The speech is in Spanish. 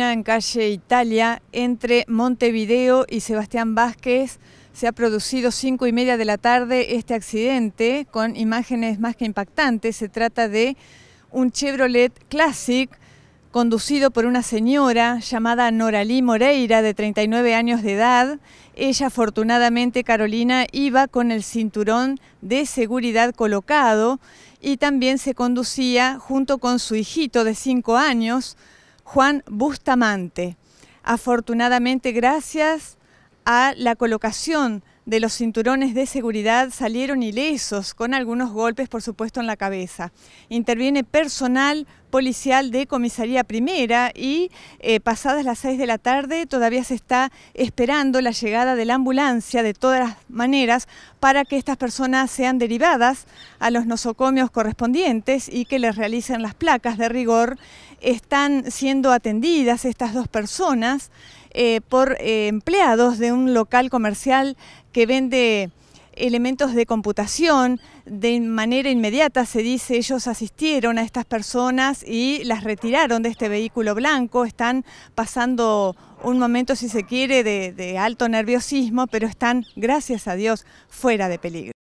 En calle Italia, entre Montevideo y Sebastián Vázquez, se ha producido cinco y media de la tarde este accidente con imágenes más que impactantes. Se trata de un Chevrolet Classic conducido por una señora llamada Noralí Moreira, de 39 años de edad. Ella, afortunadamente, Carolina, iba con el cinturón de seguridad colocado y también se conducía junto con su hijito de cinco años, Juan Bustamante. Afortunadamente, gracias a la colocación de los cinturones de seguridad salieron ilesos, con algunos golpes por supuesto en la cabeza. Interviene personal policial de comisaría primera y eh, pasadas las 6 de la tarde todavía se está esperando la llegada de la ambulancia de todas las maneras para que estas personas sean derivadas a los nosocomios correspondientes y que les realicen las placas de rigor. Están siendo atendidas estas dos personas eh, por eh, empleados de un local comercial que vende elementos de computación, de manera inmediata se dice ellos asistieron a estas personas y las retiraron de este vehículo blanco, están pasando un momento si se quiere de, alto nerviosismo, pero están, gracias a Dios, fuera de peligro.